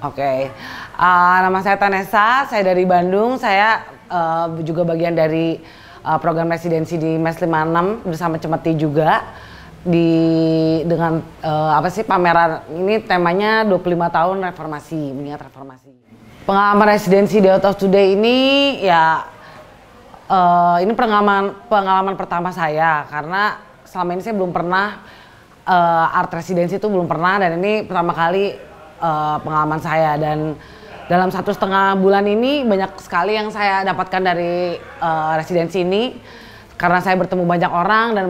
Oke, okay. uh, nama saya Tanesa, saya dari Bandung, saya uh, juga bagian dari uh, program residensi di Mes 56 bersama Cemeti juga di dengan uh, apa sih pameran ini temanya 25 tahun reformasi mengingat reformasi pengalaman residensi di Out of Today ini ya uh, ini pengalaman pengalaman pertama saya karena selama ini saya belum pernah uh, art residensi itu belum pernah dan ini pertama kali uh, pengalaman saya dan dalam satu setengah bulan ini banyak sekali yang saya dapatkan dari uh, residensi ini karena saya bertemu banyak orang dan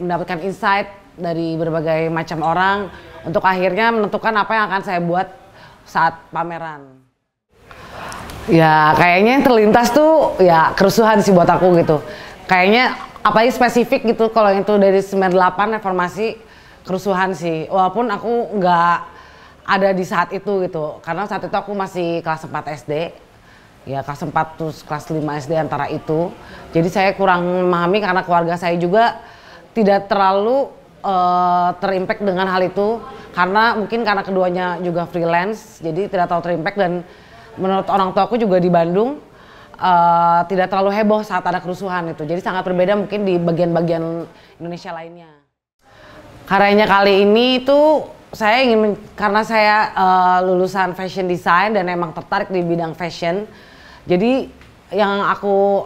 mendapatkan insight dari berbagai macam orang untuk akhirnya menentukan apa yang akan saya buat saat pameran. Ya kayaknya yang terlintas tuh ya kerusuhan sih buat aku gitu. Kayaknya apa apalagi spesifik gitu kalau itu dari 98 reformasi kerusuhan sih. Walaupun aku nggak ada di saat itu gitu. Karena saat itu aku masih kelas 4 SD. Ya kelas 4 terus kelas 5 SD antara itu. Jadi saya kurang memahami karena keluarga saya juga tidak terlalu uh, terimpact dengan hal itu. Karena mungkin karena keduanya juga freelance, jadi tidak terlalu terimpact dan menurut orang tua aku juga di Bandung uh, tidak terlalu heboh saat ada kerusuhan itu. Jadi sangat berbeda mungkin di bagian-bagian Indonesia lainnya. Karyanya kali ini itu saya ingin karena saya uh, lulusan fashion design dan emang tertarik di bidang fashion. Jadi yang aku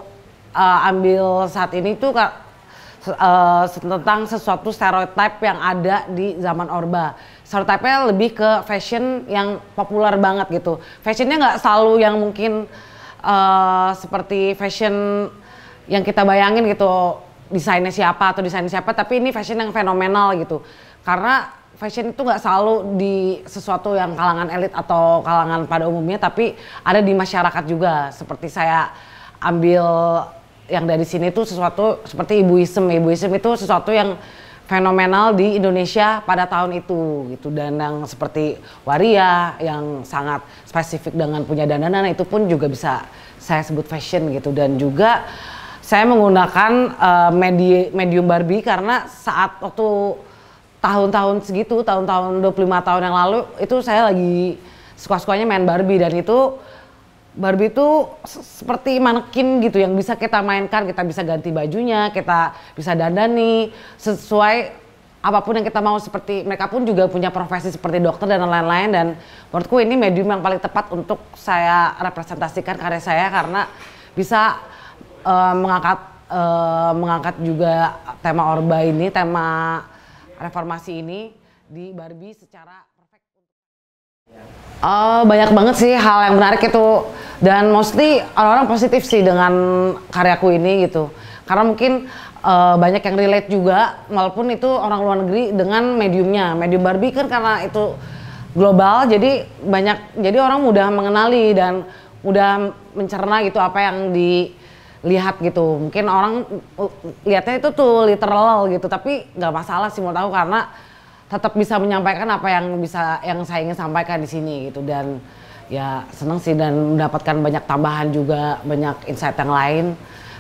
uh, ambil saat ini tuh uh, tentang sesuatu stereotip yang ada di zaman Orba. Stereotipnya lebih ke fashion yang populer banget gitu. Fashionnya nggak selalu yang mungkin uh, seperti fashion yang kita bayangin gitu desainnya siapa atau desain siapa, tapi ini fashion yang fenomenal gitu. Karena fashion itu nggak selalu di sesuatu yang kalangan elit atau kalangan pada umumnya, tapi ada di masyarakat juga. Seperti saya ambil yang dari sini itu sesuatu seperti ibuism. Ibuism itu sesuatu yang fenomenal di Indonesia pada tahun itu gitu Dan yang seperti waria yang sangat spesifik dengan punya dana dandanan itu pun juga bisa saya sebut fashion gitu dan juga saya menggunakan uh, eh, media medium Barbie karena saat waktu tahun-tahun segitu, tahun-tahun 25 tahun yang lalu itu saya lagi suka-sukanya main Barbie dan itu Barbie itu seperti manekin gitu yang bisa kita mainkan, kita bisa ganti bajunya, kita bisa dandani sesuai apapun yang kita mau seperti mereka pun juga punya profesi seperti dokter dan lain-lain dan menurutku ini medium yang paling tepat untuk saya representasikan karya saya karena bisa uh, mengangkat uh, mengangkat juga tema Orba ini, tema reformasi ini di Barbie secara perfect. Uh, banyak banget sih hal yang menarik itu dan mostly orang-orang positif sih dengan karyaku ini gitu karena mungkin uh, banyak yang relate juga walaupun itu orang luar negeri dengan mediumnya medium Barbie kan karena itu global jadi banyak jadi orang mudah mengenali dan mudah mencerna gitu apa yang di lihat gitu mungkin orang uh, lihatnya itu tuh literal gitu tapi nggak masalah sih mau tahu karena tetap bisa menyampaikan apa yang bisa yang saya ingin sampaikan di sini gitu dan ya senang sih dan mendapatkan banyak tambahan juga banyak insight yang lain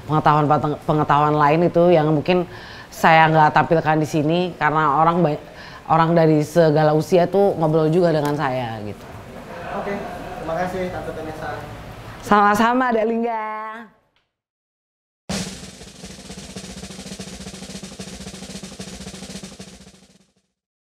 pengetahuan pengetahuan lain itu yang mungkin saya nggak tampilkan di sini karena orang orang dari segala usia tuh ngobrol juga dengan saya gitu. Oke, terima kasih Tante Vanessa. Sama-sama, Delingga.